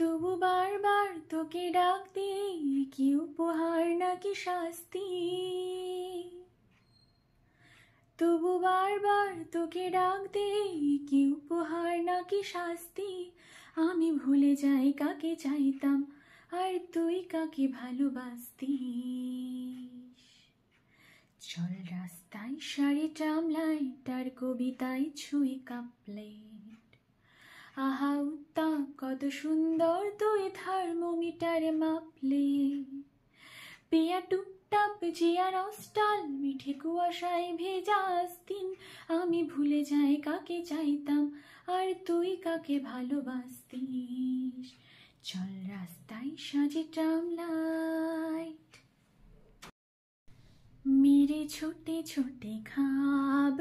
তবু বারবার তোকে ডাকতে কি উপহার নাকি শাস্তি তবু বারবার তোকে ডাকতে কি উপহার নাকি শাস্তি আমি ভুলে যাই কাকে চাইতাম আর তুই কাকে ভালোবাসতি চল রাস্তায় শাড়ি চামলাই তার কবিতায় ছুঁই কাঁপলে আহা উত্তা কত সুন্দর তুই থার্মোমিটারে মাপলি পিয়া টুপটাপ জিয়ার অস্টাল মিঠে কুয়াশায় ভেজা আস্তিন আমি ভুলে যাই কাকে চাইতাম আর তুই কাকে ভালোবাসতিস চল রাস্তায় সাজে ট্রাম লাইট মেরে ছোটে ছোটে খাব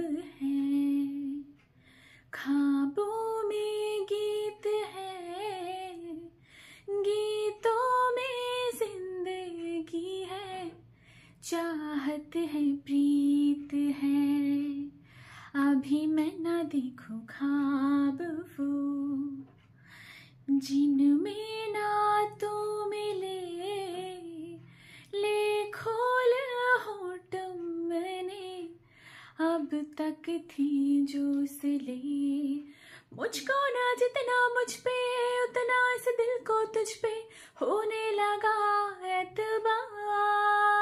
चाहत है प्रीत है अभी मैं ना देखूं खाब वो में ना तो मिले ले खोल तुम मैंने अब तक थी जो से ले मुझको ना जितना मुझ पे उतना इस दिल को तुझ पे होने लगा एतबार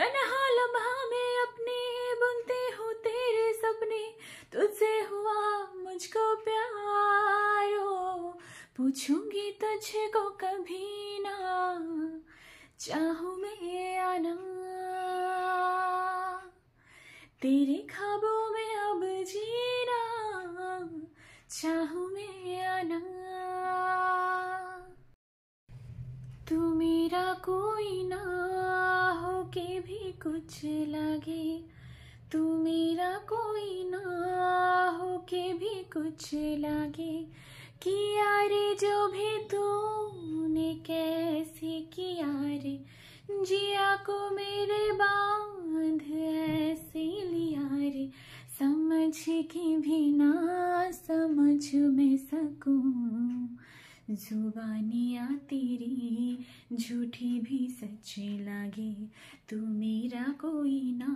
तनहा लम्हा में अपने बुनते हो तेरे सपने तुझसे हुआ मुझको प्यार हो पूछूंगी तुझे को कभी ना चाहू मैं आना तेरे खाबों में अब जीना चाहू मैं मेरा कोई ना हो के भी कुछ लगे तू मेरा कोई ना हो के भी कुछ लगे किया रे जो भी तूने कैसे किया रे जिया को मेरे बांध ऐसे जुबानियाँ तेरी झूठी भी सच्ची लागे तू मेरा कोई ना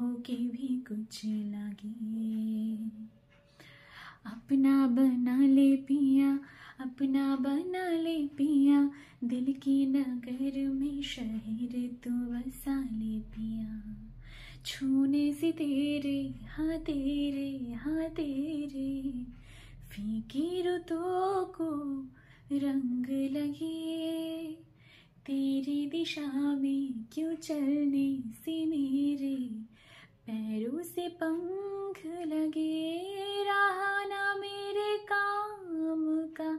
हो के भी कुछ लागे अपना बना ले पिया अपना बना ले पिया दिल की नगर में शहर तू बसा ले पिया छूने से तेरे हाँ तेरे हाँ तेरे फीकी रुतों को रंग लगे तेरी दिशा में क्यों चलने से मेरे पैरों से पंख लगे रहा ना मेरे काम का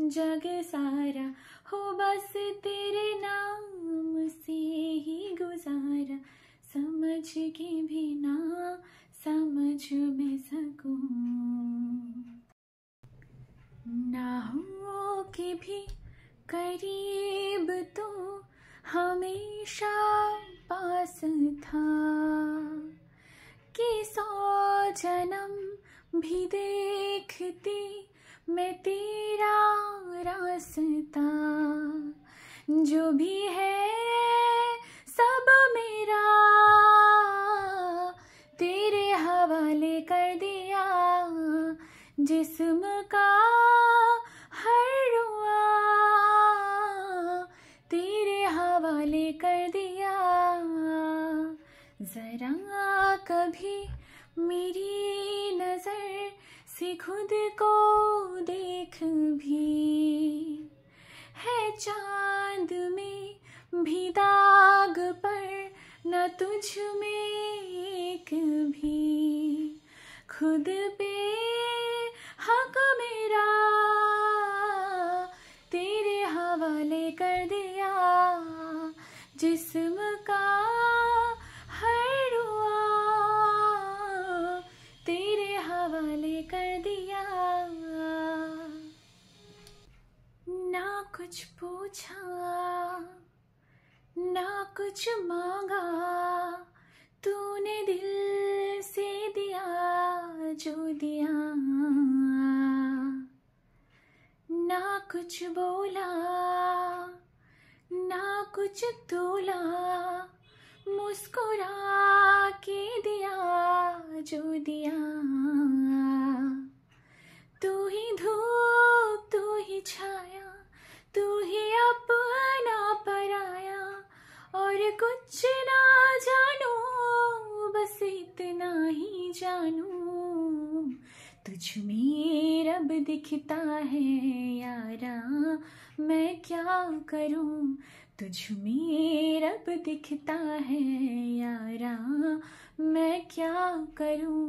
जग सारा हो बस तेरे नाम के भी करीब तो हमेशा पास था कि सौ जन्म भी देखती मैं तेरा रास्ता जो भी है सब मेरा तेरे हवाले कर दिया जिस्म का हवाले कर दिया जरा कभी मेरी नजर से खुद को देख भी है चांद में भी दाग पर न तुझ में एक भी खुद पे कुछ मांगा तूने दिल से दिया जो दिया ना कुछ बोला ना कुछ तोला मुस्कुरा के दिया जो दिया जानू तुझ में रब दिखता है यारा मैं क्या करूं तुझ में रब दिखता है यारा मैं क्या करूं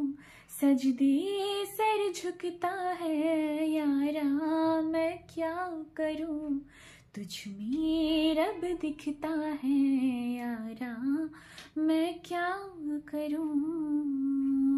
सजदे सर झुकता है यारा मैं क्या करूं तुझ में रब दिखता है यारा मैं क्या करूं